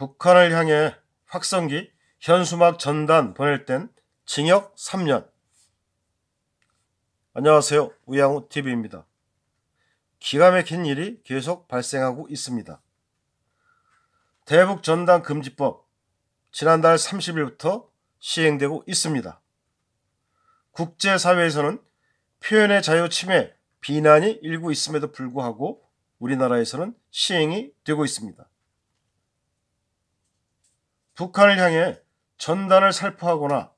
북한을 향해 확성기 현수막 전단 보낼 땐 징역 3년 안녕하세요 우양우TV입니다. 기가 막힌 일이 계속 발생하고 있습니다. 대북 전단 금지법 지난달 30일부터 시행되고 있습니다. 국제사회에서는 표현의 자유 침해 비난이 일고 있음에도 불구하고 우리나라에서는 시행이 되고 있습니다. 북한을 향해 전단을 살포하거나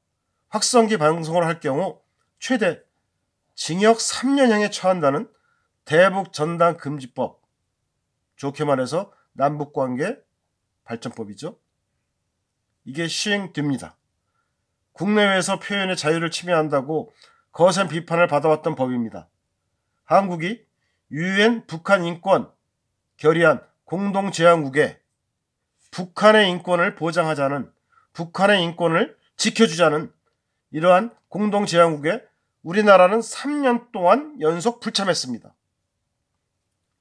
확성기 방송을 할 경우 최대 징역 3년형에 처한다는 대북 전단 금지법. 좋게 말해서 남북 관계 발전법이죠. 이게 시행됩니다. 국내외에서 표현의 자유를 침해한다고 거센 비판을 받아왔던 법입니다. 한국이 유엔 북한 인권 결의안 공동제안국에 북한의 인권을 보장하자는 북한의 인권을 지켜주자는 이러한 공동제왕국에 우리나라는 3년 동안 연속 불참했습니다.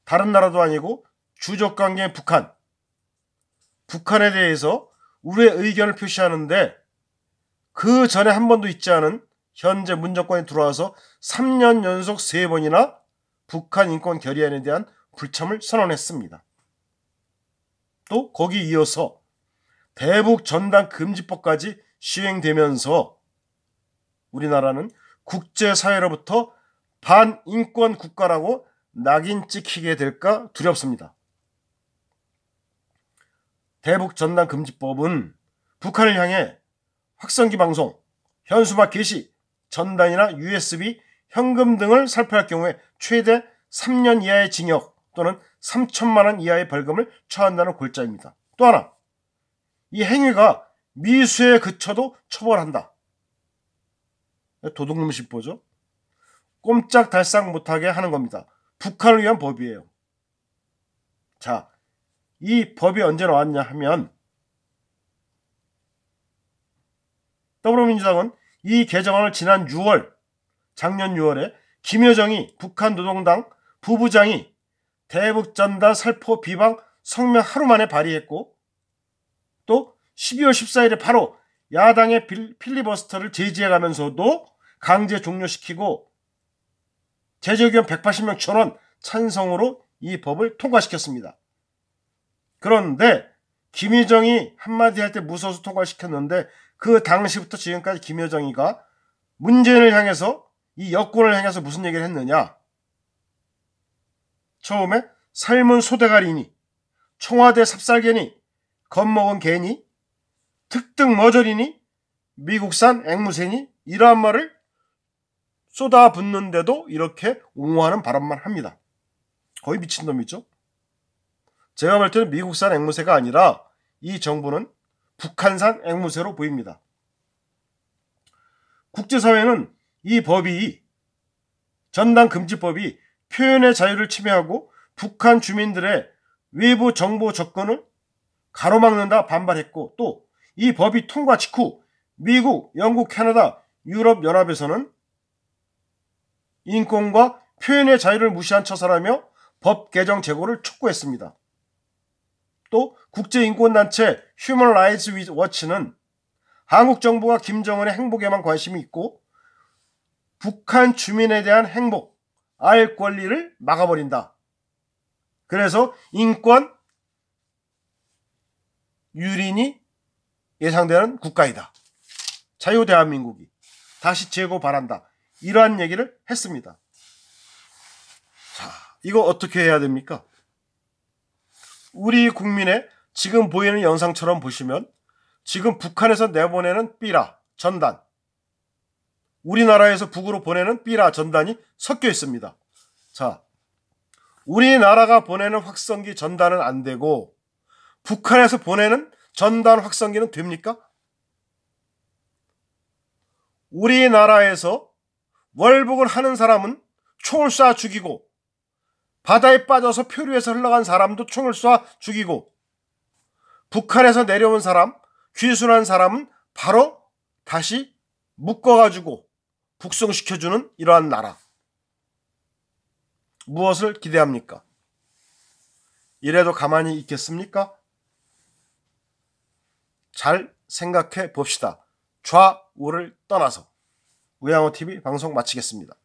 다른 나라도 아니고 주적관계 북한. 북한에 대해서 우리의 의견을 표시하는데 그 전에 한 번도 있지 않은 현재 문정권이 들어와서 3년 연속 3번이나 북한 인권 결의안에 대한 불참을 선언했습니다. 또 거기 이어서 대북 전단 금지법까지 시행되면서 우리나라는 국제사회로부터 반인권 국가라고 낙인 찍히게 될까 두렵습니다. 대북 전단 금지법은 북한을 향해 확성기 방송, 현수막 게시, 전단이나 USB, 현금 등을 살펴할 경우에 최대 3년 이하의 징역, 또는 3천만 원 이하의 벌금을 처한다는 골자입니다. 또 하나, 이 행위가 미수에 그쳐도 처벌한다. 도둑놈십보죠 꼼짝달싹 못하게 하는 겁니다. 북한을 위한 법이에요. 자, 이 법이 언제 나왔냐 하면 더불어민주당은 이 개정안을 지난 6월, 작년 6월에 김여정이 북한 노동당 부부장이 대북전다 살포 비방 성명 하루 만에 발의했고 또 12월 14일에 바로 야당의 필리버스터를 제지해가면서도 강제 종료시키고 제재의견 180명 천원 찬성으로 이 법을 통과시켰습니다. 그런데 김여정이 한마디 할 때 무서워서 통과시켰는데 그 당시부터 지금까지 김여정이가 문재인을 향해서 이 여권을 향해서 무슨 얘기를 했느냐 처음에 삶은 소대가리니 청와대 삽살개니 겁먹은 개니 특등 머저리니 미국산 앵무새니 이러한 말을 쏟아붓는데도 이렇게 옹호하는 발언만 합니다. 거의 미친놈이죠. 제가 볼 때는 미국산 앵무새가 아니라 이 정부는 북한산 앵무새로 보입니다. 국제사회는 이 법이 전당금지법이 표현의 자유를 침해하고 북한 주민들의 외부 정보 접근을 가로막는다 반발했고 또 이 법이 통과 직후 미국, 영국, 캐나다, 유럽연합에서는 인권과 표현의 자유를 무시한 처사라며 법 개정 제고를 촉구했습니다. 또 국제인권단체 휴먼 라이츠 위즈 워치는 한국 정부가 김정은의 행복에만 관심이 있고 북한 주민에 대한 행복, 알 권리를 막아버린다. 그래서 인권 유린이 예상되는 국가이다. 자유 대한민국이 다시 재고 바란다. 이러한 얘기를 했습니다. 자, 이거 어떻게 해야 됩니까? 우리 국민의 지금 보이는 영상처럼 보시면 지금 북한에서 내보내는 삐라 전단 우리나라에서 북으로 보내는 삐라 전단이 섞여 있습니다. 자, 우리나라가 보내는 확성기 전단은 안 되고 북한에서 보내는 전단 확성기는 됩니까? 우리나라에서 월북을 하는 사람은 총을 쏴 죽이고 바다에 빠져서 표류해서 흘러간 사람도 총을 쏴 죽이고 북한에서 내려온 사람, 귀순한 사람은 바로 다시 묶어가지고 국성시켜주는 이러한 나라. 무엇을 기대합니까? 이래도 가만히 있겠습니까? 잘 생각해 봅시다. 좌우를 떠나서 우양호 TV 방송 마치겠습니다.